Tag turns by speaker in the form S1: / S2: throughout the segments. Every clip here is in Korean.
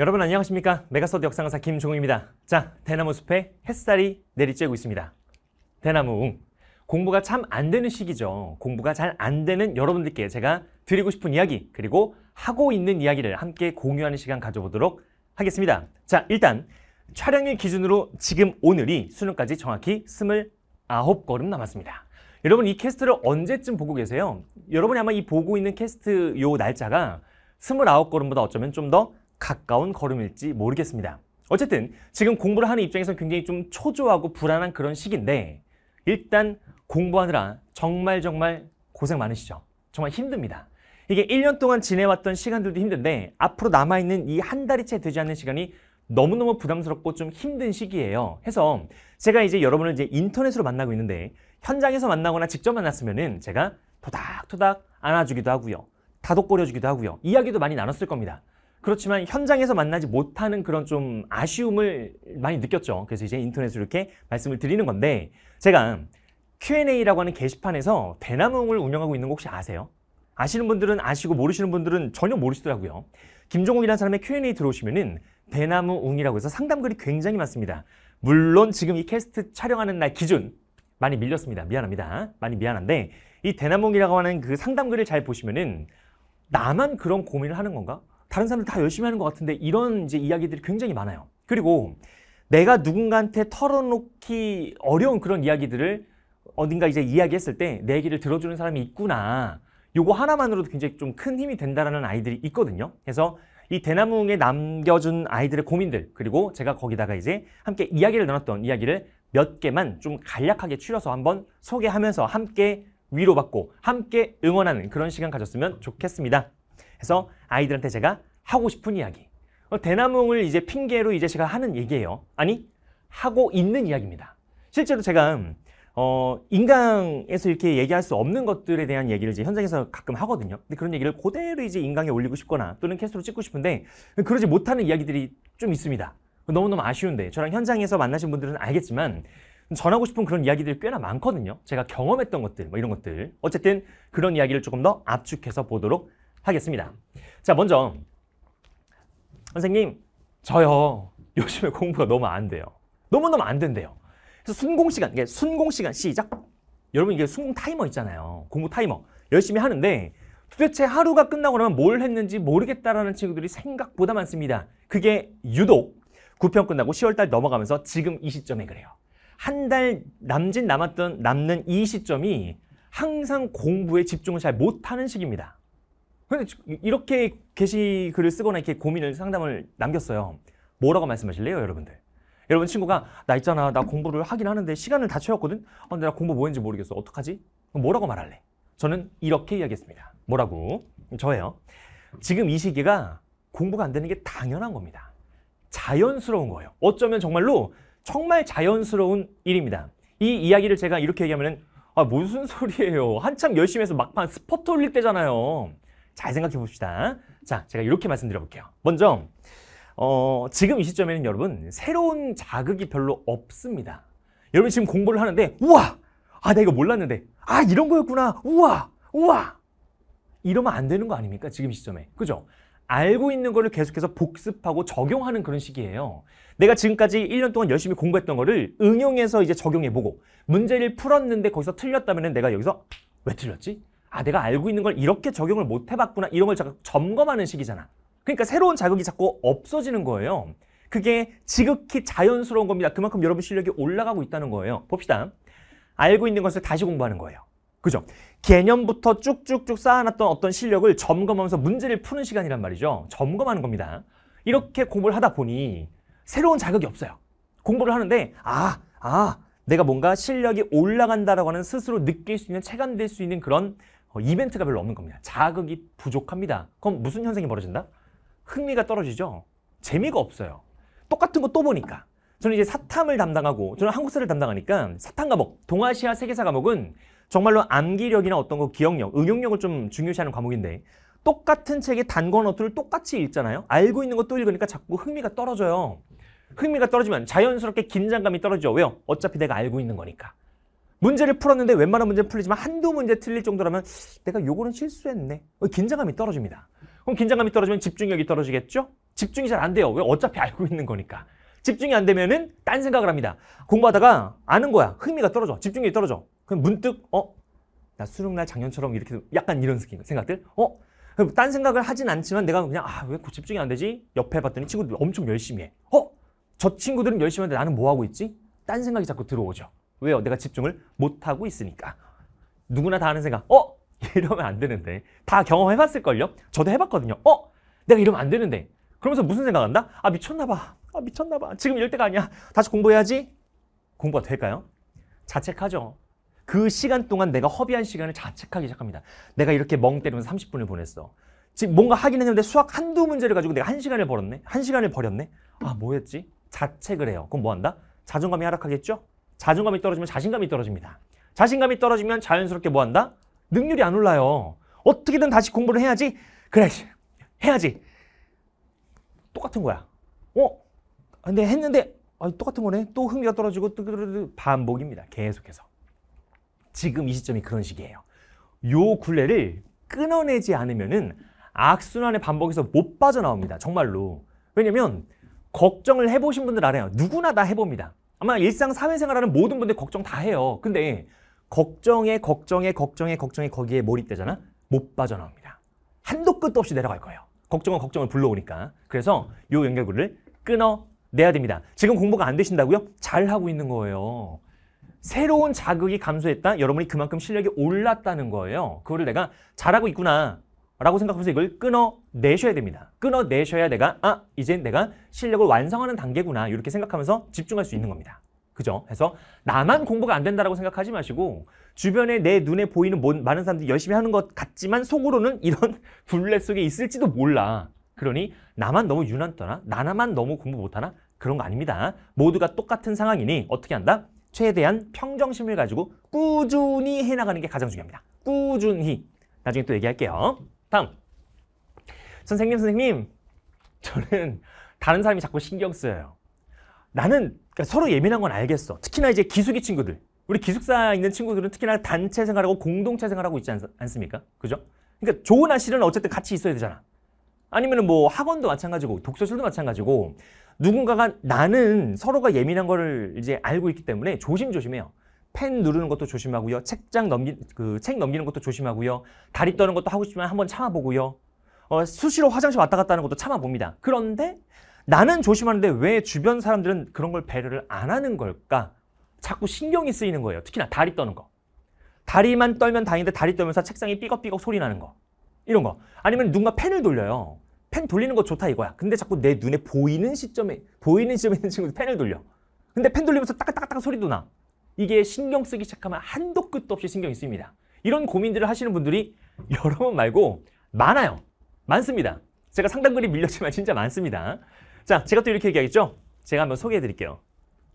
S1: 여러분 안녕하십니까 메가서드 역상사 김종우입니다 자 대나무 숲에 햇살이 내리쬐고 있습니다 대나무 웅 공부가 참 안 되는 시기죠 공부가 잘 안 되는 여러분들께 제가 드리고 싶은 이야기 그리고 하고 있는 이야기를 함께 공유하는 시간 가져보도록 하겠습니다 자 일단 촬영일 기준으로 지금 오늘이 수능까지 정확히 29걸음 남았습니다 여러분 이 캐스트를 언제쯤 보고 계세요? 여러분이 아마 이 보고 있는 캐스트 요 날짜가 29걸음보다 어쩌면 좀더 가까운 걸음일지 모르겠습니다. 어쨌든 지금 공부를 하는 입장에선 굉장히 좀 초조하고 불안한 그런 시기인데 일단 공부하느라 정말 정말 고생 많으시죠? 정말 힘듭니다. 이게 1년 동안 지내왔던 시간들도 힘든데 앞으로 남아있는 이 한 달이 채 되지 않는 시간이 너무너무 부담스럽고 좀 힘든 시기예요. 해서 제가 이제 여러분을 이제 인터넷으로 만나고 있는데 현장에서 만나거나 직접 만났으면은 제가 토닥토닥 안아주기도 하고요. 다독거려주기도 하고요. 이야기도 많이 나눴을 겁니다. 그렇지만 현장에서 만나지 못하는 그런 좀 아쉬움을 많이 느꼈죠. 그래서 이제 인터넷으로 이렇게 말씀을 드리는 건데 제가 Q&A라고 하는 게시판에서 대나무웅을 운영하고 있는 거 혹시 아세요? 아시는 분들은 아시고 모르시는 분들은 전혀 모르시더라고요. 김종욱이라는 사람의 Q&A 들어오시면은 대나무웅이라고 해서 상담글이 굉장히 많습니다. 물론 지금 이 캐스트 촬영하는 날 기준 많이 밀렸습니다. 미안합니다. 많이 미안한데 이 대나무웅이라고 하는 그 상담글을 잘 보시면은 나만 그런 고민을 하는 건가? 다른 사람들 다 열심히 하는 것 같은데 이런 이제 이야기들이 굉장히 많아요. 그리고 내가 누군가한테 털어놓기 어려운 그런 이야기들을 어딘가 이제 이야기했을 때 내 얘기를 들어주는 사람이 있구나. 요거 하나만으로도 굉장히 좀 큰 힘이 된다라는 아이들이 있거든요. 그래서 이 대나무에 남겨준 아이들의 고민들 그리고 제가 거기다가 이제 함께 이야기를 나눴던 이야기를 몇 개만 좀 간략하게 추려서 한번 소개하면서 함께 위로받고 함께 응원하는 그런 시간 가졌으면 좋겠습니다. 그래서 아이들한테 제가 하고 싶은 이야기. 어, 대나무를 이제 핑계로 이제 제가 하는 얘기예요. 아니, 하고 있는 이야기입니다. 실제로 제가 어, 인강에서 이렇게 얘기할 수 없는 것들에 대한 얘기를 이제 현장에서 가끔 하거든요. 근데 그런 얘기를 그대로 이제 인강에 올리고 싶거나 또는 캐스트로 찍고 싶은데 그러지 못하는 이야기들이 좀 있습니다. 너무너무 아쉬운데 저랑 현장에서 만나신 분들은 알겠지만 전하고 싶은 그런 이야기들이 꽤나 많거든요. 제가 경험했던 것들, 뭐 이런 것들. 어쨌든 그런 이야기를 조금 더 압축해서 보도록 하겠습니다. 자, 먼저 선생님, 저요. 요즘에 공부가 너무 안 돼요. 너무너무 안 된대요. 그래서 순공 시간, 이게 순공 시간 시작. 여러분 이게 순공 타이머 있잖아요. 공부 타이머. 열심히 하는데 도대체 하루가 끝나고 나면 뭘 했는지 모르겠다라는 친구들이 생각보다 많습니다. 그게 유독 구평 끝나고 10월달 넘어가면서 지금 이 시점에 그래요. 한 달 남짓 남았던 남는 이 시점이 항상 공부에 집중을 잘 못하는 시기입니다. 이렇게 게시 글을 쓰거나 이렇게 고민을 상담을 남겼어요. 뭐라고 말씀하실래요, 여러분들? 여러분 친구가 나 있잖아, 나 공부를 하긴 하는데 시간을 다 채웠거든. 어, 근데 나 공부 뭐 했는지 모르겠어. 어떡하지? 뭐라고 말할래? 저는 이렇게 이야기했습니다. 뭐라고? 저예요. 지금 이 시기가 공부가 안 되는 게 당연한 겁니다. 자연스러운 거예요. 어쩌면 정말로 정말 자연스러운 일입니다. 이 이야기를 제가 이렇게 얘기하면은 아 무슨 소리예요. 한참 열심히 해서 막판 스포트 올릴 때잖아요. 잘 생각해 봅시다. 자, 제가 이렇게 말씀드려 볼게요. 먼저 어, 지금 이 시점에는 여러분 새로운 자극이 별로 없습니다. 여러분 지금 공부를 하는데 우와! 아, 내가 이거 몰랐는데. 아, 이런 거였구나. 우와! 우와! 이러면 안 되는 거 아닙니까? 지금 시점에. 그죠? 알고 있는 거를 계속해서 복습하고 적용하는 그런 시기예요. 내가 지금까지 1년 동안 열심히 공부했던 거를 응용해서 이제 적용해보고 문제를 풀었는데 거기서 틀렸다면 내가 여기서 왜 틀렸지? 아 내가 알고 있는 걸 이렇게 적용을 못 해봤구나 이런 걸 자꾸 점검하는 시기잖아. 그러니까 새로운 자극이 자꾸 없어지는 거예요. 그게 지극히 자연스러운 겁니다. 그만큼 여러분 실력이 올라가고 있다는 거예요. 봅시다. 알고 있는 것을 다시 공부하는 거예요. 그죠? 개념부터 쭉쭉쭉 쌓아놨던 어떤 실력을 점검하면서 문제를 푸는 시간이란 말이죠. 점검하는 겁니다. 이렇게 공부를 하다 보니 새로운 자극이 없어요. 공부를 하는데 아, 아, 내가 뭔가 실력이 올라간다라고 하는 스스로 느낄 수 있는 체감될 수 있는 그런 어, 이벤트가 별로 없는 겁니다. 자극이 부족합니다. 그럼 무슨 현상이 벌어진다? 흥미가 떨어지죠. 재미가 없어요. 똑같은 거 또 보니까. 저는 이제 사탐을 담당하고 저는 한국사를 담당하니까 사탐 과목, 동아시아 세계사 과목은 정말로 암기력이나 어떤 거 기억력, 응용력을 좀 중요시하는 과목인데 똑같은 책의 단권 어투를 똑같이 읽잖아요. 알고 있는 거 또 읽으니까 자꾸 흥미가 떨어져요. 흥미가 떨어지면 자연스럽게 긴장감이 떨어지죠. 왜요? 어차피 내가 알고 있는 거니까. 문제를 풀었는데 웬만한 문제는 풀리지만 한두 문제 틀릴 정도라면 내가 요거는 실수했네. 어, 긴장감이 떨어집니다. 그럼 긴장감이 떨어지면 집중력이 떨어지겠죠? 집중이 잘 안 돼요. 왜? 어차피 알고 있는 거니까. 집중이 안 되면은 딴 생각을 합니다. 공부하다가 아는 거야. 흥미가 떨어져. 집중력이 떨어져. 그럼 문득 어? 나 수능날 작년처럼 이렇게 약간 이런 생각들? 어? 딴 생각을 하진 않지만 내가 그냥 아, 왜 그 집중이 안 되지? 옆에 봤더니 친구들 엄청 열심히 해. 어? 저 친구들은 열심히 하는데 나는 뭐 하고 있지? 딴 생각이 자꾸 들어오죠. 왜요? 내가 집중을 못하고 있으니까. 누구나 다 하는 생각, 어? 이러면 안 되는데. 다 경험해봤을걸요? 저도 해봤거든요. 어? 내가 이러면 안 되는데. 그러면서 무슨 생각한다? 아, 미쳤나봐. 아, 미쳤나봐. 지금 이럴 때가 아니야. 다시 공부해야지. 공부가 될까요? 자책하죠. 그 시간 동안 내가 허비한 시간을 자책하기 시작합니다. 내가 이렇게 멍 때리면서 30분을 보냈어. 지금 뭔가 하긴 했는데 수학 한두 문제를 가지고 내가 한 시간을 벌었네? 한 시간을 버렸네? 아, 뭐였지? 자책을 해요. 그럼 뭐 한다? 자존감이 하락하겠죠? 자존감이 떨어지면 자신감이 떨어집니다. 자신감이 떨어지면 자연스럽게 뭐 한다? 능률이 안 올라요. 어떻게든 다시 공부를 해야지. 그래, 해야지. 똑같은 거야. 어? 근데 했는데 아, 똑같은 거네. 또 흥미가 떨어지고 또 반복입니다. 계속해서. 지금 이 시점이 그런 식이에요. 요 굴레를 끊어내지 않으면은 악순환의 반복에서 못 빠져나옵니다. 정말로. 왜냐면 걱정을 해보신 분들 알아요. 누구나 다 해봅니다. 아마 일상 사회생활하는 모든 분들 걱정 다 해요. 근데 걱정에 걱정에 걱정에 걱정에 거기에 몰입되잖아. 못 빠져나옵니다. 한도 끝도 없이 내려갈 거예요. 걱정은 걱정을 불러오니까. 그래서 요 연결구를 끊어내야 됩니다. 지금 공부가 안 되신다고요? 잘하고 있는 거예요. 새로운 자극이 감소했다? 여러분이 그만큼 실력이 올랐다는 거예요. 그거를 내가 잘하고 있구나. 라고 생각하면서 이걸 끊어내셔야 됩니다. 끊어내셔야 내가 아 이제 내가 실력을 완성하는 단계구나 이렇게 생각하면서 집중할 수 있는 겁니다. 그죠? 해서 나만 공부가 안 된다라고 생각하지 마시고 주변에 내 눈에 보이는 많은 사람들이 열심히 하는 것 같지만 속으로는 이런 굴레 속에 있을지도 몰라. 그러니 나만 너무 유난떠나 나나만 너무 공부 못하나 그런 거 아닙니다. 모두가 똑같은 상황이니 어떻게 한다? 최대한 평정심을 가지고 꾸준히 해나가는 게 가장 중요합니다. 꾸준히. 나중에 또 얘기할게요. 다음. 선생님, 선생님. 저는 다른 사람이 자꾸 신경 쓰여요. 나는 그러니까 서로 예민한 건 알겠어. 특히나 이제 기숙이 친구들. 우리 기숙사 에 있는 친구들은 특히나 단체 생활하고 공동체 생활하고 있지 않, 습니까 그죠? 그러니까 좋은 아실은 어쨌든 같이 있어야 되잖아. 아니면 뭐 학원도 마찬가지고 독서실도 마찬가지고 누군가가 나는 서로가 예민한 거를 이제 알고 있기 때문에 조심조심해요. 펜 누르는 것도 조심하고요. 책장 넘기 그 책 넘기는 것도 조심하고요. 다리 떠는 것도 하고 싶지만 한번 참아보고요. 어, 수시로 화장실 왔다 갔다 하는 것도 참아봅니다. 그런데 나는 조심하는데 왜 주변 사람들은 그런 걸 배려를 안 하는 걸까? 자꾸 신경이 쓰이는 거예요. 특히나 다리 떠는 거. 다리만 떨면 다행인데 다리 떨면서 책상이 삐걱삐걱 소리 나는 거. 이런 거. 아니면 누가 펜을 돌려요. 펜 돌리는 거 좋다 이거야. 근데 자꾸 내 눈에 보이는 시점에 보이는 시점에 있는 친구들 펜을 돌려. 근데 펜 돌리면서 따깍따깍 소리도 나. 이게 신경 쓰기 시작하면 한도 끝도 없이 신경이 쓰입니다. 이런 고민들을 하시는 분들이 여러 번 말고 많아요. 많습니다. 제가 상담글이 밀렸지만 진짜 많습니다. 자, 제가 또 이렇게 얘기하겠죠? 제가 한번 소개해 드릴게요.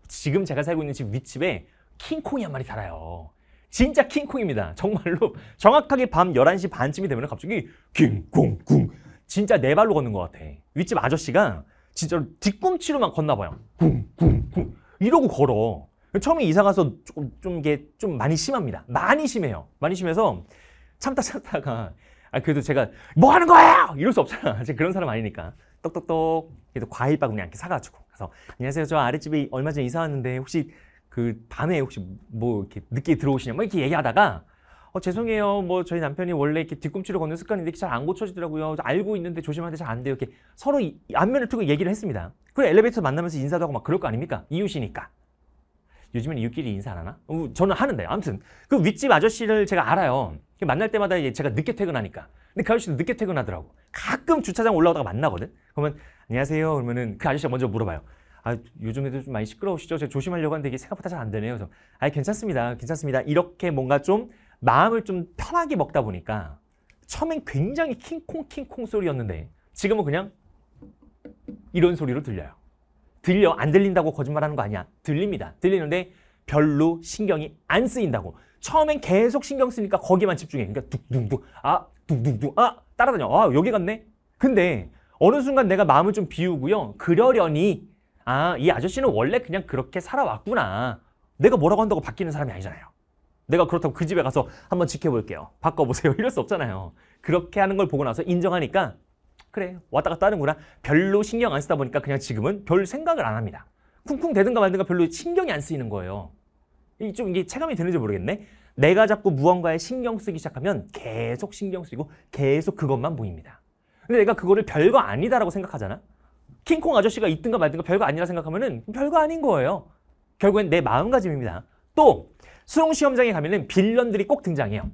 S1: 지금 제가 살고 있는 집 윗집에 킹콩이 한 마리 살아요. 진짜 킹콩입니다. 정말로 정확하게 밤 11시 반쯤이 되면 갑자기 킹콩쿵 진짜 네 발로 걷는 것 같아. 윗집 아저씨가 진짜로 뒤꿈치로만 걷나 봐요. 쿵쿵쿵 이러고 걸어. 처음에 이사 가서 좀, 좀 이게 좀 많이 심합니다. 많이 심해요. 많이 심해서 참다 참다가 아 그래도 제가 뭐 하는 거예요 이럴 수 없잖아. 제가 그런 사람 아니니까 똑똑똑 그래도 과일 바구니 한개 사가지고 그래서 안녕하세요 저 아랫집에 얼마 전에 이사 왔는데 혹시 그 밤에 혹시 뭐 이렇게 늦게 들어오시냐 뭐 이렇게 얘기하다가 어, 죄송해요. 뭐 저희 남편이 원래 이렇게 뒤꿈치로 걷는 습관인데 잘 안 고쳐지더라고요. 알고 있는데 조심하는데 잘 안 돼요. 이렇게 서로 이, 안면을 두고 얘기를 했습니다. 그리고 엘리베이터 만나면서 인사도 하고 막 그럴 거 아닙니까? 이웃이니까. 요즘엔 이웃끼리 인사 안 하나? 어, 저는 하는데 아무튼 그 윗집 아저씨를 제가 알아요. 만날 때마다 제가 늦게 퇴근하니까. 근데 그 아저씨도 늦게 퇴근하더라고. 가끔 주차장 올라오다가 만나거든. 그러면 안녕하세요. 그러면은 그 아저씨가 먼저 물어봐요. 아, 요즘에도 좀 많이 시끄러우시죠? 제가 조심하려고 하는데 이게 생각보다 잘 안 되네요. 그래서 아, 괜찮습니다. 괜찮습니다. 이렇게 뭔가 좀 마음을 좀 편하게 먹다 보니까 처음엔 굉장히 킹콩킹콩 소리였는데 지금은 그냥 이런 소리로 들려요. 들려 안 들린다고 거짓말하는 거 아니야. 들립니다. 들리는데 별로 신경이 안 쓰인다고. 처음엔 계속 신경 쓰니까 거기만 집중해. 그러니까 뚝뚝뚝 아 뚝뚝뚝 아 따라다녀. 아 여기 갔네. 근데 어느 순간 내가 마음을 좀 비우고요. 그러려니 아 이 아저씨는 원래 그냥 그렇게 살아왔구나. 내가 뭐라고 한다고 바뀌는 사람이 아니잖아요. 내가 그렇다고 그 집에 가서 한번 지켜볼게요. 바꿔보세요. 이럴 수 없잖아요. 그렇게 하는 걸 보고 나서 인정하니까 그래 왔다 갔다 하는구나 별로 신경 안 쓰다 보니까 그냥 지금은 별 생각을 안 합니다. 쿵쿵 대든가 말든가 별로 신경이 안 쓰이는 거예요. 좀 이게 체감이 되는지 모르겠네. 내가 자꾸 무언가에 신경 쓰기 시작하면 계속 신경 쓰이고 계속 그것만 보입니다. 근데 내가 그거를 별거 아니다라고 생각하잖아. 킹콩 아저씨가 있든가 말든가 별거 아니라 생각하면은 별거 아닌 거예요. 결국엔 내 마음가짐입니다. 또 수능 시험장에 가면은 빌런들이 꼭 등장해요.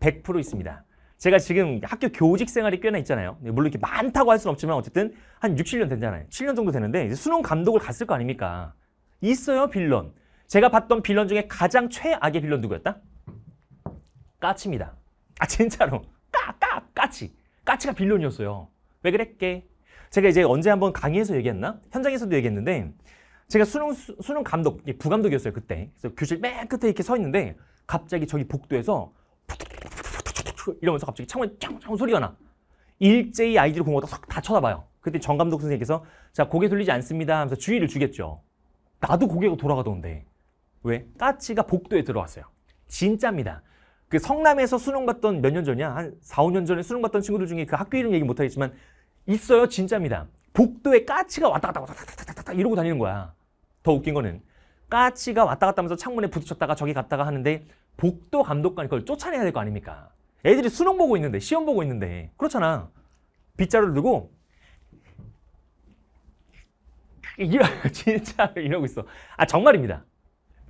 S1: 100% 있습니다. 제가 지금 학교 교직 생활이 꽤나 있잖아요. 네, 물론 이렇게 많다고 할 수는 없지만 어쨌든 한 6, 7년 되잖아요. 7년 정도 되는데 수능 감독을 갔을 거 아닙니까? 있어요, 빌런. 제가 봤던 빌런 중에 가장 최악의 빌런 누구였다? 까치입니다. 아 진짜로. 까, 까, 까치. 까치가 빌런이었어요. 왜 그랬게? 제가 이제 언제 한번 강의에서 얘기했나? 현장에서도 얘기했는데 제가 수능, 수, 수능 감독, 부감독이었어요, 그때. 그래서 교실 맨 끝에 이렇게 서 있는데 갑자기 저기 복도에서 이러면서 갑자기 창문에 짱짱 소리가 나. 일제히 아이들을 공부하다 싹다 쳐다봐요. 그때 정 감독 선생님께서 자 고개 돌리지 않습니다 하면서 주의를 주겠죠. 나도 고개가 돌아가던데 왜? 까치가 복도에 들어왔어요. 진짜입니다. 그 성남에서 수능 봤던 몇 년 전이야? 한 4, 5년 전에 수능 봤던 친구들 중에 그 학교 이름 얘기 못하겠지만 있어요. 진짜입니다. 복도에 까치가 왔다 갔다 왔다 갔다 갔다 이러고 다니는 거야. 더 웃긴 거는 까치가 왔다 갔다 하면서 창문에 부딪혔다가 저기 갔다가 하는데 복도 감독관이 그걸 쫓아내야 될 거 아닙니까? 애들이 수능 보고 있는데 시험 보고 있는데 그렇잖아. 빗자루를 들고 이러 진짜 이러고 있어. 아 정말입니다.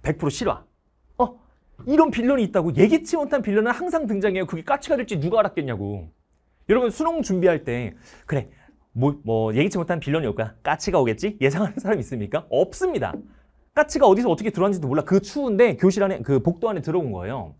S1: 100% 실화. 어 이런 빌런이 있다고 예기치 못한 빌런은 항상 등장해요. 그게 까치가 될지 누가 알았겠냐고. 여러분 수능 준비할 때 그래 뭐, 뭐 예기치 못한 빌런이 올까? 까치가 오겠지? 예상하는 사람 있습니까? 없습니다. 까치가 어디서 어떻게 들어왔는지도 몰라. 그 추운데 교실 안에 그 복도 안에 들어온 거예요.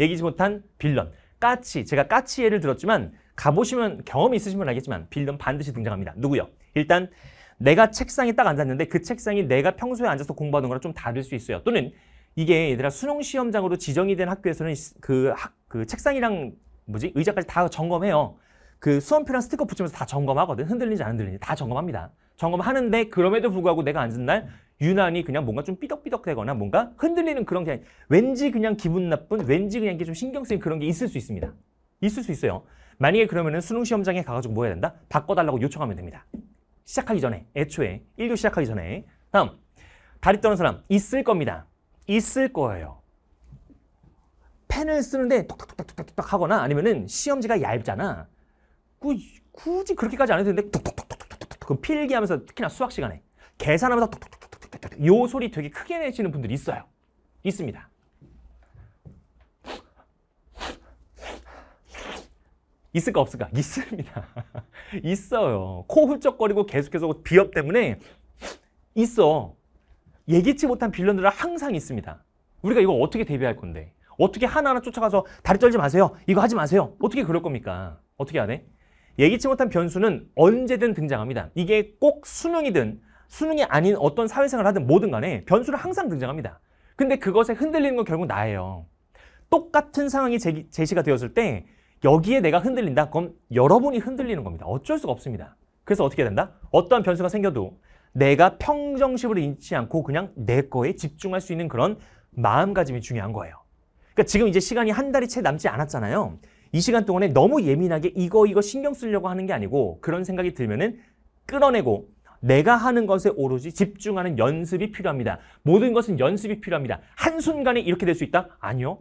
S1: 예기치 못한 빌런. 까치, 제가 까치 예를 들었지만 가보시면 경험이 있으신 분 알겠지만 빌런 반드시 등장합니다. 누구요? 일단 내가 책상에 딱 앉았는데 그 책상이 내가 평소에 앉아서 공부하는 거랑 좀 다를 수 있어요. 또는 이게 얘들아 수능 시험장으로 지정이 된 학교에서는 그, 학, 그 책상이랑 뭐지 의자까지 다 점검해요. 그 수험표랑 스티커 붙이면서 다 점검하거든. 흔들리지 안 흔들리지 다 점검합니다. 점검하는데 그럼에도 불구하고 내가 앉은 날 유난히 그냥 뭔가 좀 삐덕삐덕되거나 뭔가 흔들리는 그런 게 왠지 그냥 기분 나쁜 왠지 그냥 이게 좀 신경 쓰인 그런 게 있을 수 있습니다. 있을 수 있어요. 만약에 그러면은 수능 시험장에 가가지고 뭐 해야 된다? 바꿔달라고 요청하면 됩니다. 시작하기 전에 애초에 1교 시작하기 전에 다음 다리 떠는 사람 있을 겁니다. 있을 거예요. 펜을 쓰는데 톡톡톡톡톡 톡 하거나 아니면은 시험지가 얇잖아. 구, 굳이 그렇게까지 안 해도 되는데 톡톡톡톡톡톡 필기하면서 특히나 수학 시간에 계산하면서 톡톡톡 요 소리 되게 크게 내시는 분들이 있어요. 있습니다. 있을까 없을까? 있습니다. 있어요. 코 훌쩍거리고 계속해서 비염 때문에 있어. 예기치 못한 빌런들은 항상 있습니다. 우리가 이거 어떻게 대비할 건데? 어떻게 하나하나 쫓아가서 다리 떨지 마세요. 이거 하지 마세요. 어떻게 그럴 겁니까? 어떻게 안 해? 예기치 못한 변수는 언제든 등장합니다. 이게 꼭 수능이든 수능이 아닌 어떤 사회생활 을 하든 뭐든 간에 변수를 항상 등장합니다. 근데 그것에 흔들리는 건 결국 나예요. 똑같은 상황이 제, 제시가 되었을 때 여기에 내가 흔들린다? 그럼 여러분이 흔들리는 겁니다. 어쩔 수가 없습니다. 그래서 어떻게 해야 된다? 어떠한 변수가 생겨도 내가 평정심으로 잃지 않고 그냥 내 거에 집중할 수 있는 그런 마음가짐이 중요한 거예요. 그러니까 지금 이제 시간이 한 달이 채 남지 않았잖아요. 이 시간 동안에 너무 예민하게 이거 이거 신경 쓰려고 하는 게 아니고 그런 생각이 들면은 끌어내고 내가 하는 것에 오로지 집중하는 연습이 필요합니다. 모든 것은 연습이 필요합니다. 한순간에 이렇게 될 수 있다? 아니요.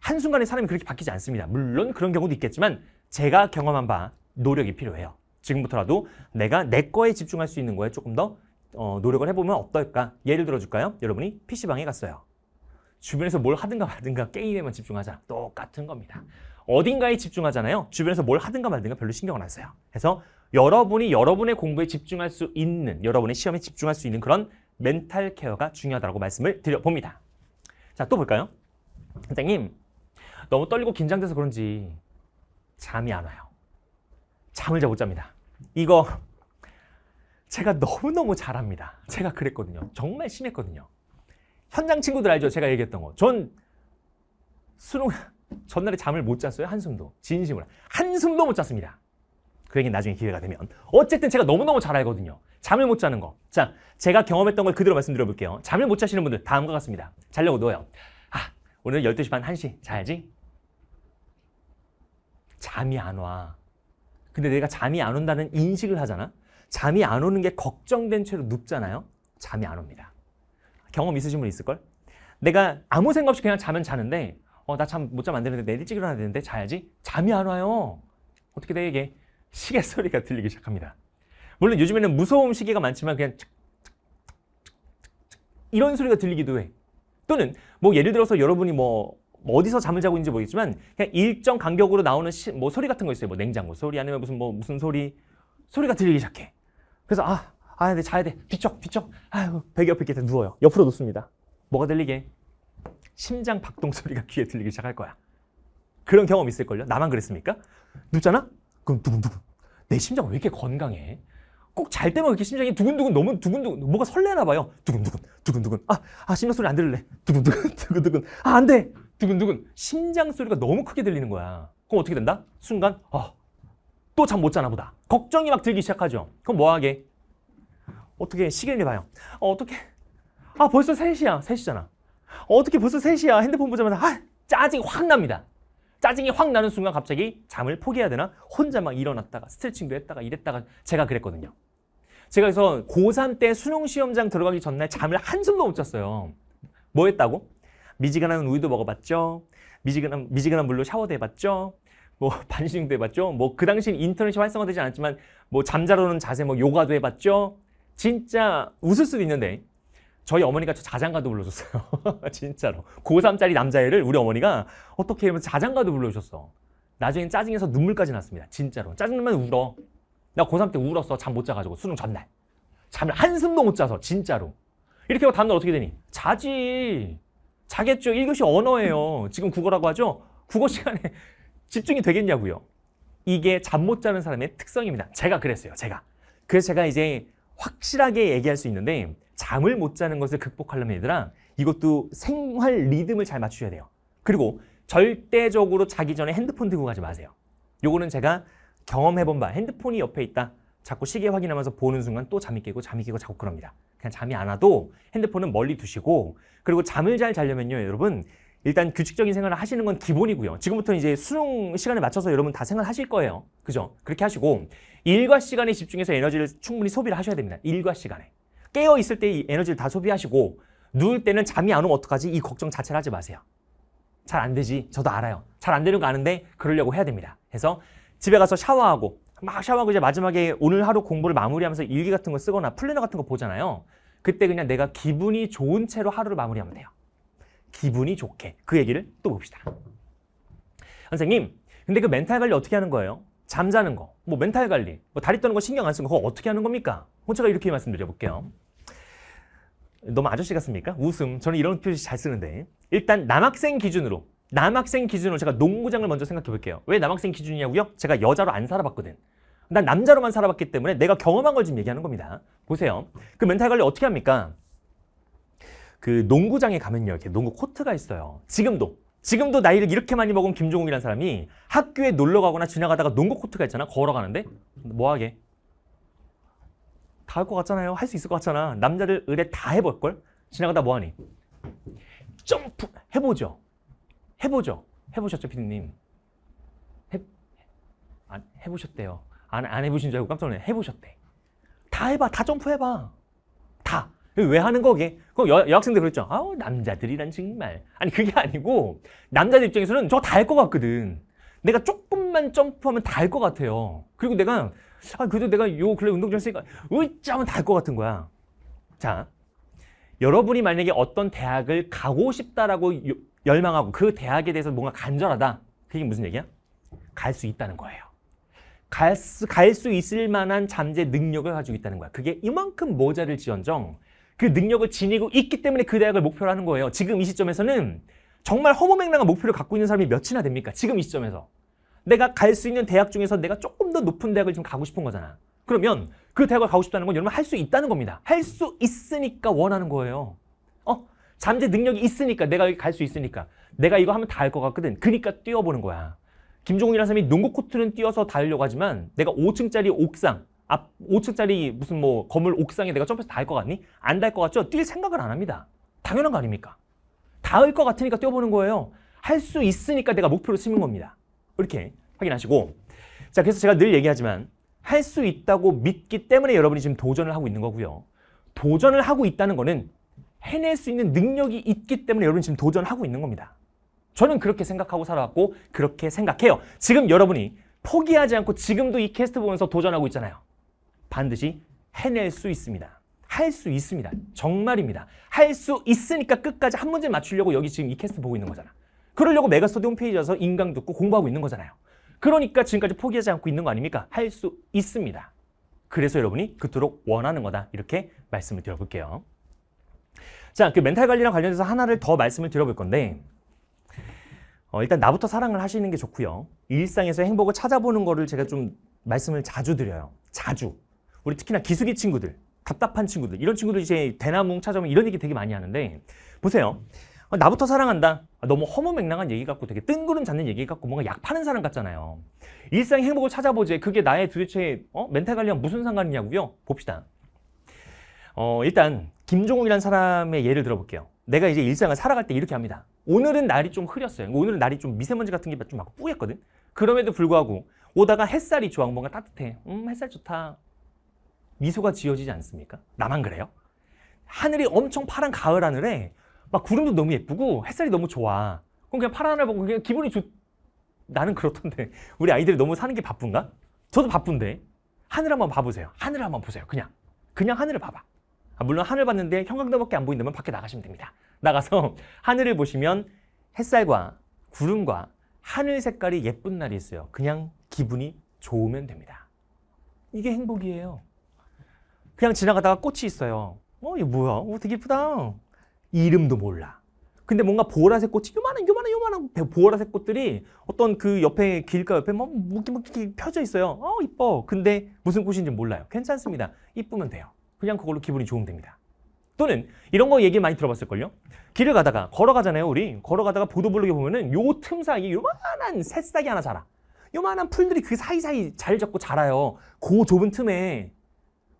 S1: 한순간에 사람이 그렇게 바뀌지 않습니다. 물론 그런 경우도 있겠지만 제가 경험한 바 노력이 필요해요. 지금부터라도 내가 내 거에 집중할 수 있는 거에 조금 더 어, 노력을 해보면 어떨까? 예를 들어줄까요? 여러분이 PC방에 갔어요. 주변에서 뭘 하든가 말든가 게임에만 집중하자. 똑같은 겁니다. 어딘가에 집중하잖아요. 주변에서 뭘 하든가 말든가 별로 신경을 안 써요. 그래서 여러분이 여러분의 공부에 집중할 수 있는, 여러분의 시험에 집중할 수 있는 그런 멘탈 케어가 중요하다고 말씀을 드려봅니다. 자, 또 볼까요? 선생님, 너무 떨리고 긴장돼서 그런지 잠이 안 와요. 잠을 잘못 잡니다. 이거 제가 너무너무 잘합니다. 제가 그랬거든요. 정말 심했거든요. 현장 친구들 알죠? 제가 얘기했던 거. 전 수능 전날에 잠을 못 잤어요. 한숨도. 진심으로. 한숨도 못 잤습니다. 그 얘기는 나중에 기회가 되면. 어쨌든 제가 너무너무 잘 알거든요. 잠을 못 자는 거. 자, 제가 경험했던 걸 그대로 말씀드려 볼게요. 잠을 못 자시는 분들 다음과 같습니다. 자려고 누워요. 아, 오늘 12시 반, 1시 자야지. 잠이 안 와. 근데 내가 잠이 안 온다는 인식을 하잖아. 잠이 안 오는 게 걱정된 채로 눕잖아요. 잠이 안 옵니다. 경험 있으신 분 있을걸? 내가 아무 생각 없이 그냥 자면 자는데 어, 나 잠 못 자면 안 되는데 내일 일찍 일어나야 되는데 자야지. 잠이 안 와요. 어떻게 돼 이게? 시계 소리가 들리기 시작합니다. 물론 요즘에는 무서움 시계가 많지만 그냥 이런 소리가 들리기도 해. 또는 뭐 예를 들어서 여러분이 뭐, 뭐 어디서 잠을 자고 있는지 모르겠지만 그냥 일정 간격으로 나오는 시, 뭐 소리 같은 거 있어요. 뭐 냉장고 소리 아니면 무슨 뭐 무슨 소리 소리가 들리기 시작해. 그래서 아, 아, 내 네, 자야 돼. 뒤쪽, 뒤쪽. 아유, 베개 옆에 이렇게 누워요. 옆으로 눕습니다. 뭐가 들리게? 심장 박동 소리가 귀에 들리기 시작할 거야. 그런 경험 있을걸요? 나만 그랬습니까? 눕잖아? 그럼 두근두근. 내 심장 왜 이렇게 건강해? 꼭 잘 때만 이렇게 심장이 두근두근 너무 두근두근 뭐가 설레나 봐요. 두근두근 두근두근 아, 아 심장 소리 안 들을래. 두근두근 두근두근 아 안 돼. 두근두근 심장 소리가 너무 크게 들리는 거야. 그럼 어떻게 된다? 순간 아, 어, 또잠 못 자나 보다. 걱정이 막 들기 시작하죠. 그럼 뭐 하게? 어떻게 시계를 봐요. 어, 어떻게? 아 벌써 3시야. 3시잖아. 어, 어떻게 벌써 3시야. 핸드폰 보자마자 아 짜증이 확 납니다. 짜증이 확 나는 순간 갑자기 잠을 포기해야 되나? 혼자 막 일어났다가 스트레칭도 했다가 이랬다가 제가 그랬거든요. 제가 그래서 고3 때 수능 시험장 들어가기 전날 잠을 한숨도 못 잤어요. 뭐 했다고? 미지근한 우유도 먹어봤죠. 미지근한, 미지근한 물로 샤워도 해봤죠. 뭐 반신도 해봤죠. 뭐 그 당시 인터넷이 활성화되지 않았지만 뭐 잠자로는 자세 뭐 요가도 해봤죠. 진짜 웃을 수도 있는데 저희 어머니가 저 자장가도 불러줬어요. 진짜로. 고3짜리 남자애를 우리 어머니가 어떻게 하면 자장가도 불러주셨어. 나중엔 짜증에서 눈물까지 났습니다. 진짜로. 짜증나면 울어. 나 고3 때 울었어. 잠 못 자가지고. 수능 전날. 잠을 한숨도 못 자서. 진짜로. 이렇게 하고 다음날 어떻게 되니? 자지. 자겠죠. 1교시 언어예요. 지금 국어라고 하죠? 국어 시간에 집중이 되겠냐고요. 이게 잠 못 자는 사람의 특성입니다. 제가 그랬어요. 제가. 그래서 제가 이제 확실하게 얘기할 수 있는데 잠을 못 자는 것을 극복하려면 얘들아 이것도 생활 리듬을 잘 맞추셔야 돼요. 그리고 절대적으로 자기 전에 핸드폰 들고 가지 마세요. 요거는 제가 경험해본 바 핸드폰이 옆에 있다. 자꾸 시계 확인하면서 보는 순간 또 잠이 깨고 잠이 깨고 자꾸 그럽니다. 그냥 잠이 안 와도 핸드폰은 멀리 두시고 그리고 잠을 잘 자려면요 여러분 일단 규칙적인 생활을 하시는 건 기본이고요. 지금부터 이제 수능 시간에 맞춰서 여러분 다 생활하실 거예요. 그죠? 그렇게 하시고 일과 시간에 집중해서 에너지를 충분히 소비를 하셔야 됩니다. 일과 시간에. 깨어 있을 때 이 에너지를 다 소비하시고 누울 때는 잠이 안 오면 어떡하지? 이 걱정 자체를 하지 마세요. 잘 안 되지. 저도 알아요. 잘 안 되는 거 아는데 그러려고 해야 됩니다. 그래서 집에 가서 샤워하고 막 샤워하고 이제 마지막에 오늘 하루 공부를 마무리하면서 일기 같은 거 쓰거나 플래너 같은 거 보잖아요. 그때 그냥 내가 기분이 좋은 채로 하루를 마무리하면 돼요. 기분이 좋게. 그 얘기를 또 봅시다. 선생님, 근데 그 멘탈 관리 어떻게 하는 거예요? 잠자는 거, 뭐 멘탈 관리, 뭐 다리 떠는 거 신경 안 쓰는 거 그거 어떻게 하는 겁니까? 혼자가 이렇게 말씀드려볼게요. 너무 아저씨 같습니까? 웃음. 저는 이런 표시 잘 쓰는데. 일단 남학생 기준으로 남학생 기준으로 제가 농구장을 먼저 생각해 볼게요. 왜 남학생 기준이냐고요? 제가 여자로 안 살아봤거든. 난 남자로만 살아봤기 때문에 내가 경험한 걸 지금 얘기하는 겁니다. 보세요. 그 멘탈 관리 어떻게 합니까? 그 농구장에 가면요. 이렇게 농구 코트가 있어요. 지금도. 지금도 나이를 이렇게 많이 먹은 김종욱이라는 사람이 학교에 놀러 가거나 지나가다가 농구 코트가 있잖아. 걸어가는데 뭐 하게? 다 할 것 같잖아요. 할 수 있을 것 같잖아. 남자들 의뢰 다 해볼 걸. 지나가다 뭐 하니? 점프 해보죠. 해보죠. 해보셨죠, 피디님? 해, 안 해보셨대요. 안, 안 해보신 줄 알고 깜짝 놀래. 해보셨대. 다 해봐. 다 점프해봐. 왜 하는 거게? 그 여, 여학생들 그랬죠. 아우 남자들이란 정말. 아니 그게 아니고 남자들 입장에서는 저거 다 할 것 같거든. 내가 조금만 점프하면 다 할 것 같아요. 그리고 내가 아 그래도 내가 요 근래 운동 좀 했으니까 으짜면 다 할 것 같은 거야. 자 여러분이 만약에 어떤 대학을 가고 싶다라고 요, 열망하고 그 대학에 대해서 뭔가 간절하다. 그게 무슨 얘기야? 갈 수 있다는 거예요. 갈수 갈 수 있을 만한 잠재 능력을 가지고 있다는 거야. 그게 이만큼 모자를 지언정 그 능력을 지니고 있기 때문에 그 대학을 목표로 하는 거예요. 지금 이 시점에서는 정말 허무맹랑한 목표를 갖고 있는 사람이 몇이나 됩니까? 지금 이 시점에서. 내가 갈 수 있는 대학 중에서 내가 조금 더 높은 대학을 좀 가고 싶은 거잖아. 그러면 그 대학을 가고 싶다는 건 여러분 할 수 있다는 겁니다. 할 수 있으니까 원하는 거예요. 어? 잠재 능력이 있으니까 내가 여기 갈 수 있으니까 내가 이거 하면 다 할 것 같거든. 그러니까 뛰어보는 거야. 김종훈이라는 사람이 농구 코트는 뛰어서 달려고 하지만 내가 5층짜리 옥상 앞 5층짜리 무슨 뭐 건물 옥상에 내가 점프해서 닿을 것 같니? 안 닿을 것 같죠? 뛸 생각을 안 합니다. 당연한 거 아닙니까? 닿을 것 같으니까 뛰어보는 거예요. 할 수 있으니까 내가 목표로 심은 겁니다. 이렇게 확인하시고 자 그래서 제가 늘 얘기하지만 할 수 있다고 믿기 때문에 여러분이 지금 도전을 하고 있는 거고요. 도전을 하고 있다는 거는 해낼 수 있는 능력이 있기 때문에 여러분이 지금 도전하고 을 있는 겁니다. 저는 그렇게 생각하고 살아왔고 그렇게 생각해요. 지금 여러분이 포기하지 않고 지금도 이 캐스트 보면서 도전하고 있잖아요. 반드시 해낼 수 있습니다. 할 수 있습니다. 정말입니다. 할 수 있으니까 끝까지 한 문제 맞추려고 여기 지금 이 캐스트 보고 있는 거잖아. 그러려고 메가스터디 홈페이지 와서 인강 듣고 공부하고 있는 거잖아요. 그러니까 지금까지 포기하지 않고 있는 거 아닙니까? 할 수 있습니다. 그래서 여러분이 그토록 원하는 거다. 이렇게 말씀을 드려볼게요. 자, 그 멘탈 관리랑 관련해서 하나를 더 말씀을 드려볼 건데 어, 일단 나부터 사랑을 하시는 게 좋고요. 일상에서 행복을 찾아보는 거를 제가 좀 말씀을 자주 드려요. 자주. 우리 특히나 기숙이 친구들, 답답한 친구들 이런 친구들 이제 대나무 찾아오면 이런 얘기 되게 많이 하는데 보세요. 어, 나부터 사랑한다. 아, 너무 허무맹랑한 얘기 같고 되게 뜬구름 잡는 얘기 같고 뭔가 약 파는 사람 같잖아요. 일상의 행복을 찾아보지 그게 나의 도대체 어? 멘탈 관리랑 무슨 상관이냐고요? 봅시다. 어, 일단 김종욱이라는 사람의 예를 들어볼게요. 내가 이제 일상을 살아갈 때 이렇게 합니다. 오늘은 날이 좀 흐렸어요. 그러니까 오늘은 날이 좀 미세먼지 같은 게 좀 막뿌옇거든 그럼에도 불구하고 오다가 햇살이 좋아. 뭔가 따뜻해. 음, 햇살 좋다. 미소가 지어지지 않습니까? 나만 그래요? 하늘이 엄청 파란 가을 하늘에 막 구름도 너무 예쁘고 햇살이 너무 좋아. 그럼 그냥 파란 하늘 보고 그냥 기분이 좋... 나는 그렇던데 우리 아이들이 너무 사는 게 바쁜가? 저도 바쁜데 하늘 한번 봐보세요. 하늘 한번 보세요. 그냥 그냥 하늘을 봐봐. 아, 물론 하늘 봤는데 형광등밖에 안 보인다면 밖에 나가시면 됩니다. 나가서 하늘을 보시면 햇살과 구름과 하늘 색깔이 예쁜 날이 있어요. 그냥 기분이 좋으면 됩니다. 이게 행복이에요. 그냥 지나가다가 꽃이 있어요. 어, 이거 뭐야? 어, 되게 이쁘다 이름도 몰라. 근데 뭔가 보라색 꽃이 요만한 요만한 요만한 보라색 꽃들이 어떤 그 옆에 길가 옆에 막 묵기묵기 펴져 있어요. 어 이뻐. 근데 무슨 꽃인지 몰라요. 괜찮습니다. 이쁘면 돼요. 그냥 그걸로 기분이 좋으면 됩니다. 또는 이런 거 얘기 많이 들어봤을걸요. 길을 가다가 걸어가잖아요. 우리 걸어가다가 보도블록에 보면은 요 틈 사이에 요만한 새싹이 하나 자라. 요만한 풀들이 그 사이사이 잘 잡고 자라요. 그 좁은 틈에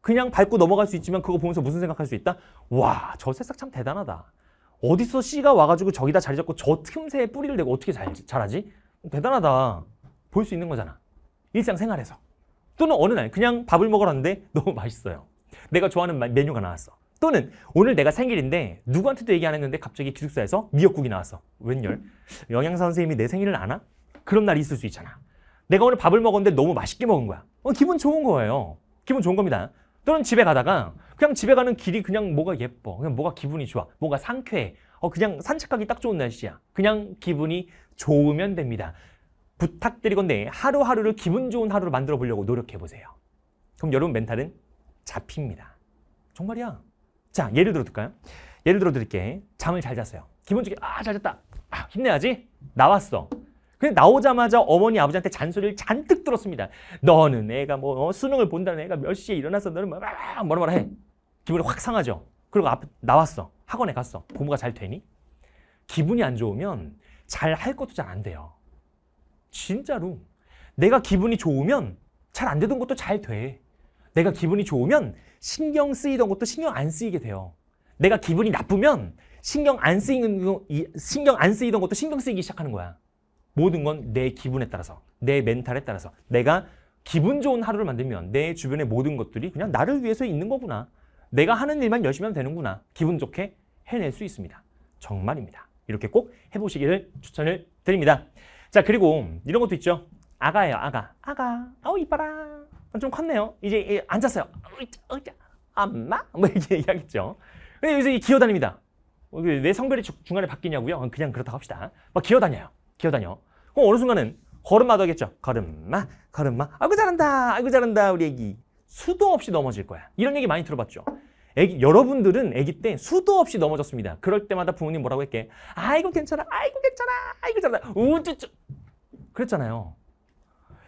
S1: 그냥 밟고 넘어갈 수 있지만 그거 보면서 무슨 생각할 수 있다? 와, 저 새싹 참 대단하다. 어디서 씨가 와가지고 저기다 자리 잡고 저 틈새에 뿌리를 내고 어떻게 잘, 자라지? 대단하다. 볼 수 있는 거잖아. 일상생활에서. 또는 어느 날 그냥 밥을 먹으라는데 너무 맛있어요. 내가 좋아하는 메뉴가 나왔어. 또는 오늘 내가 생일인데 누구한테도 얘기 안 했는데 갑자기 기숙사에서 미역국이 나왔어. 웬열? 영양사 선생님이 내 생일을 아나? 그런 날이 있을 수 있잖아. 내가 오늘 밥을 먹었는데 너무 맛있게 먹은 거야. 어, 기분 좋은 거예요. 기분 좋은 겁니다. 또는 집에 가다가 그냥 집에 가는 길이 그냥 뭐가 예뻐. 그냥 뭐가 기분이 좋아. 뭐가 상쾌해. 어, 그냥 산책하기 딱 좋은 날씨야. 그냥 기분이 좋으면 됩니다. 부탁드리건데 하루하루를 기분 좋은 하루로 만들어 보려고 노력해 보세요. 그럼 여러분 멘탈은 잡힙니다. 정말이야. 자, 예를 들어 드릴까요? 예를 들어 드릴게. 잠을 잘 잤어요. 기분 좋게 아, 잘 잤다. 아, 힘내야지. 나왔어. 근데 나오자마자 어머니 아버지한테 잔소리를 잔뜩 들었습니다. 너는 애가 뭐 어, 수능을 본다는 애가 몇 시에 일어나서 너는 뭐라 뭐라 뭐라 해. 기분이 확 상하죠. 그리고 앞 나왔어. 학원에 갔어. 공부가 잘 되니? 기분이 안 좋으면 잘 할 것도 잘 안 돼요. 진짜로. 내가 기분이 좋으면 잘 안 되던 것도 잘 돼. 내가 기분이 좋으면 신경 쓰이던 것도 신경 안 쓰이게 돼요. 내가 기분이 나쁘면 신경 안 쓰이는 신경 안 쓰이던 것도 신경 쓰이기 시작하는 거야. 모든 건 내 기분에 따라서, 내 멘탈에 따라서, 내가 기분 좋은 하루를 만들면 내 주변의 모든 것들이 그냥 나를 위해서 있는 거구나. 내가 하는 일만 열심히 하면 되는구나. 기분 좋게 해낼 수 있습니다. 정말입니다. 이렇게 꼭 해보시기를 추천을 드립니다. 자, 그리고 이런 것도 있죠. 아가예요, 아가. 아가. 아우, 이뻐라. 좀 컸네요. 이제 앉았어요. 엄마? 뭐 이렇게 얘기하겠죠. 근데 여기서 기어다닙니다. 어, 왜 성별이 중간에 바뀌냐고요? 그냥 그렇다고 합시다. 막 기어다녀요. 기어다녀. 그럼 어느 순간은 걸음마도 하겠죠. 걸음마, 걸음마. 아이고 잘한다, 아이고 잘한다 우리 애기. 수도 없이 넘어질 거야. 이런 얘기 많이 들어봤죠. 애기, 여러분들은 애기때 수도 없이 넘어졌습니다. 그럴 때마다 부모님 뭐라고 할게? 아이고 괜찮아, 아이고 괜찮아, 아이고 잘한다. 우쭈쭈. 그랬잖아요.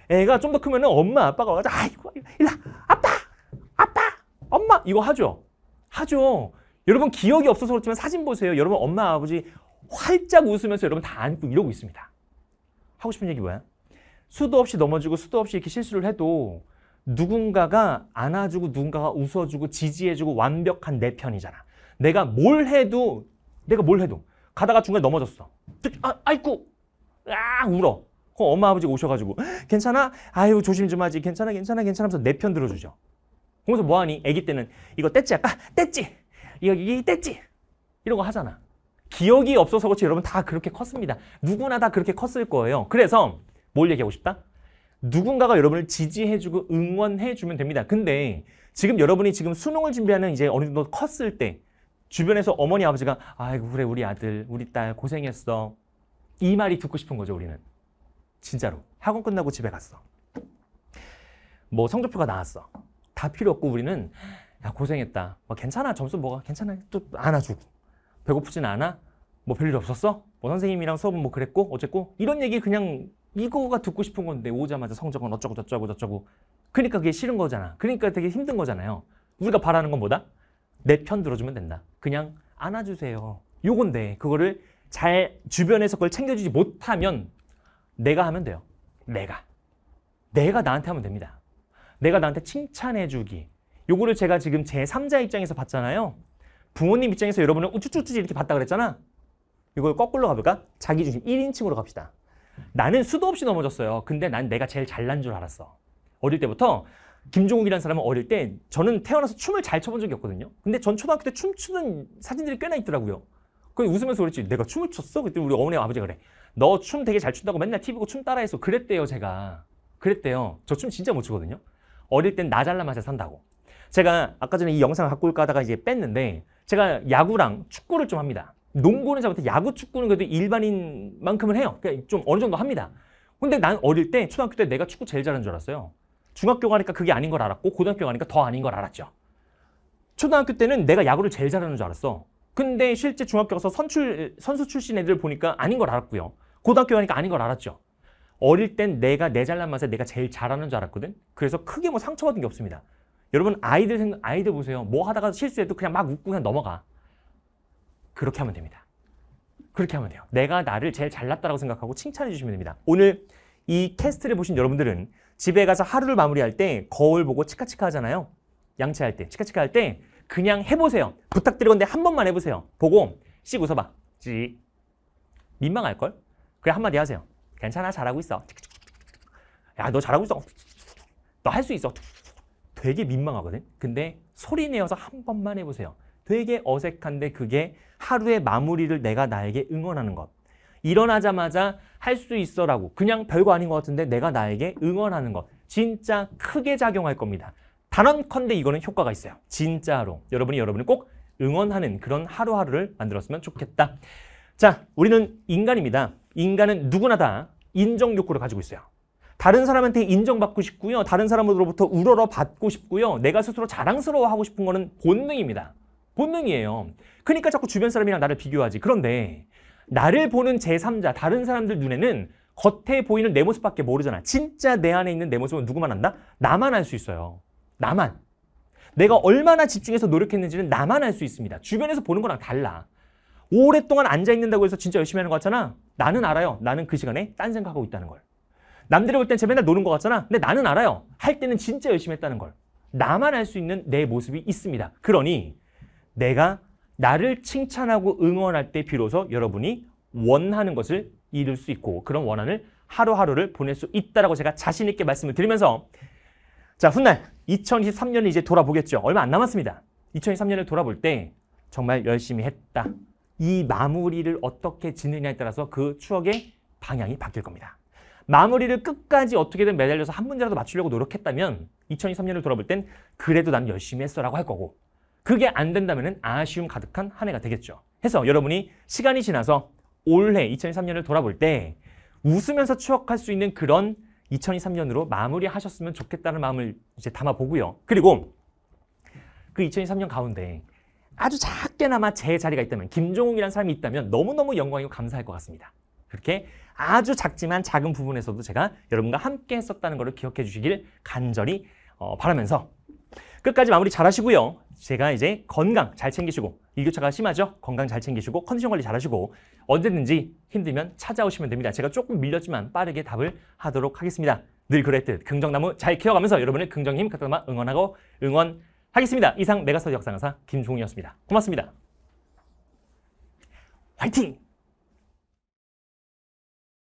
S1: 애가 좀 더 크면 엄마 아빠가 와가지고 아이고 일라 아빠 아빠 엄마 이거 하죠 하죠 여러분 기억이 없어서 그렇지만 사진 보세요 여러분 엄마 아버지 활짝 웃으면서 여러분 다 안고 이러고 있습니다 하고 싶은 얘기 뭐야? 수도 없이 넘어지고 수도 없이 이렇게 실수를 해도 누군가가 안아주고 누군가가 웃어주고 지지해주고 완벽한 내 편이잖아. 내가 뭘 해도 내가 뭘 해도 가다가 중간에 넘어졌어. 아, 아이고, 아 울어. 그 엄마 아버지가 오셔가지고 괜찮아? 아유 조심 좀 하지. 괜찮아, 괜찮아, 괜찮아. 하면서 내 편 들어주죠. 거기서 뭐하니? 아기 때는 이거 뗐지 아까 뗐지. 이거 이 뗐지. 이런 거 하잖아. 기억이 없어서 그렇지 여러분 다 그렇게 컸습니다. 누구나 다 그렇게 컸을 거예요. 그래서 뭘 얘기하고 싶다? 누군가가 여러분을 지지해주고 응원해주면 됩니다. 근데 지금 여러분이 지금 수능을 준비하는 이제 어느 정도 컸을 때 주변에서 어머니 아버지가 아이고 그래 우리 아들 우리 딸 고생했어 이 말이 듣고 싶은 거죠 우리는 진짜로 학원 끝나고 집에 갔어 뭐 성적표가 나왔어 다 필요 없고 우리는 야 고생했다 뭐 괜찮아 점수 뭐가 괜찮아 또 안아주고 배고프진 않아? 뭐 별일 없었어? 뭐 선생님이랑 수업은 뭐 그랬고 어쨌고 이런 얘기 그냥 이거가 듣고 싶은 건데 오자마자 성적은 어쩌고 저쩌고 저쩌고 그러니까 그게 싫은 거잖아. 그러니까 되게 힘든 거잖아요. 우리가 바라는 건 뭐다? 내 편 들어주면 된다. 그냥 안아주세요. 요건데 그거를 잘 주변에서 그걸 챙겨주지 못하면 내가 하면 돼요. 내가. 내가 나한테 하면 됩니다. 내가 나한테 칭찬해주기. 요거를 제가 지금 제3자 입장에서 봤잖아요. 부모님 입장에서 여러분을 우쭈쭈쭈 이렇게 봤다 그랬잖아. 이걸 거꾸로 가볼까? 자기중심 1인칭으로 갑시다. 나는 수도 없이 넘어졌어요. 근데 난 내가 제일 잘난 줄 알았어. 어릴 때부터 김종욱이라는 사람은 어릴 때 저는 태어나서 춤을 잘 춰본 적이 없거든요. 근데 전 초등학교 때 춤추는 사진들이 꽤나 있더라고요. 그 웃으면서 그랬지. 내가 춤을 췄어? 그때 우리 어머니 아버지가 그래. 너 춤 되게 잘 춘다고 맨날 TV 보고 춤 따라해서 그랬대요, 제가. 그랬대요. 저 춤 진짜 못 추거든요. 어릴 땐 나 잘나마자 산다고. 제가 아까 전에 이 영상을 갖고 올까 하다가 이제 뺐는데 제가 야구랑 축구를 좀 합니다. 농구는 잘못해 야구, 축구는 그래도 일반인만큼은 해요. 그러니까 좀 어느 정도 합니다. 근데 난 어릴 때 초등학교 때 내가 축구 제일 잘하는 줄 알았어요. 중학교 가니까 그게 아닌 걸 알았고 고등학교 가니까 더 아닌 걸 알았죠. 초등학교 때는 내가 야구를 제일 잘하는 줄 알았어. 근데 실제 중학교 가서 선출, 선수 출신 애들 보니까 아닌 걸 알았고요. 고등학교 가니까 아닌 걸 알았죠. 어릴 땐 내가 내 잘난 맛에 내가 제일 잘하는 줄 알았거든. 그래서 크게 뭐 상처받은 게 없습니다. 여러분 아이들 생각, 아이들 보세요. 뭐 하다가 실수해도 그냥 막 웃고 그냥 넘어가. 그렇게 하면 됩니다. 그렇게 하면 돼요. 내가 나를 제일 잘났다고 생각하고 칭찬해 주시면 됩니다. 오늘 이 캐스트를 보신 여러분들은 집에 가서 하루를 마무리할 때 거울 보고 치카치카 하잖아요. 양치할 때, 치카치카 할 때 그냥 해보세요. 부탁드리건데 한 번만 해보세요. 보고 씩 웃어봐. 지 민망할걸? 그래 한마디 하세요. 괜찮아, 잘하고 있어. 야, 너 잘하고 있어. 너 할 수 있어. 되게 민망하거든. 근데 소리 내어서 한 번만 해보세요. 되게 어색한데 그게 하루의 마무리를 내가 나에게 응원하는 것. 일어나자마자 할 수 있어라고 그냥 별거 아닌 것 같은데 내가 나에게 응원하는 것. 진짜 크게 작용할 겁니다. 단언컨대 이거는 효과가 있어요. 진짜로. 여러분이 여러분을 꼭 응원하는 그런 하루하루를 만들었으면 좋겠다. 자, 우리는 인간입니다. 인간은 누구나 다 인정 욕구를 가지고 있어요. 다른 사람한테 인정받고 싶고요. 다른 사람으로부터 우러러 받고 싶고요. 내가 스스로 자랑스러워하고 싶은 거는 본능입니다. 본능이에요. 그러니까 자꾸 주변 사람이랑 나를 비교하지. 그런데 나를 보는 제3자, 다른 사람들 눈에는 겉에 보이는 내 모습밖에 모르잖아. 진짜 내 안에 있는 내 모습은 누구만 안다? 나만 알 수 있어요. 나만. 내가 얼마나 집중해서 노력했는지는 나만 알 수 있습니다. 주변에서 보는 거랑 달라. 오랫동안 앉아 있는다고 해서 진짜 열심히 하는 거 같잖아. 나는 알아요. 나는 그 시간에 딴 생각하고 있다는 걸. 남들이 볼땐쟤 맨날 노는 것 같잖아. 근데 나는 알아요. 할 때는 진짜 열심히 했다는 걸. 나만 알 수 있는 내 모습이 있습니다. 그러니 내가 나를 칭찬하고 응원할 때 비로소 여러분이 원하는 것을 이룰 수 있고 그런 원한을 하루하루를 보낼 수 있다라고 제가 자신 있게 말씀을 드리면서 자 훗날 2023년을 이제 돌아보겠죠. 얼마 안 남았습니다. 2023년을 돌아볼 때 정말 열심히 했다. 이 마무리를 어떻게 지느냐에 따라서 그 추억의 방향이 바뀔 겁니다. 마무리를 끝까지 어떻게든 매달려서 한 문제라도 맞추려고 노력했다면 2023년을 돌아볼 땐 그래도 난 열심히 했어라고 할 거고 그게 안 된다면 아쉬움 가득한 한 해가 되겠죠. 해서 여러분이 시간이 지나서 올해 2023년을 돌아볼 때 웃으면서 추억할 수 있는 그런 2023년으로 마무리하셨으면 좋겠다는 마음을 이제 담아보고요. 그리고 그 2023년 가운데 아주 작게나마 제 자리가 있다면 김종욱이라는 사람이 있다면 너무너무 영광이고 감사할 것 같습니다. 그렇게 아주 작지만 작은 부분에서도 제가 여러분과 함께 했었다는 것을 기억해 주시길 간절히 어, 바라면서 끝까지 마무리 잘 하시고요. 제가 이제 건강 잘 챙기시고 일교차가 심하죠? 건강 잘 챙기시고 컨디션 관리 잘 하시고 언제든지 힘들면 찾아오시면 됩니다. 제가 조금 밀렸지만 빠르게 답을 하도록 하겠습니다. 늘 그랬듯 긍정나무 잘 키워가면서 여러분의 긍정힘 가득마 응원하고 응원하겠습니다. 이상 메가스터 역사강사 김종이었습니다. 고맙습니다. 화이팅!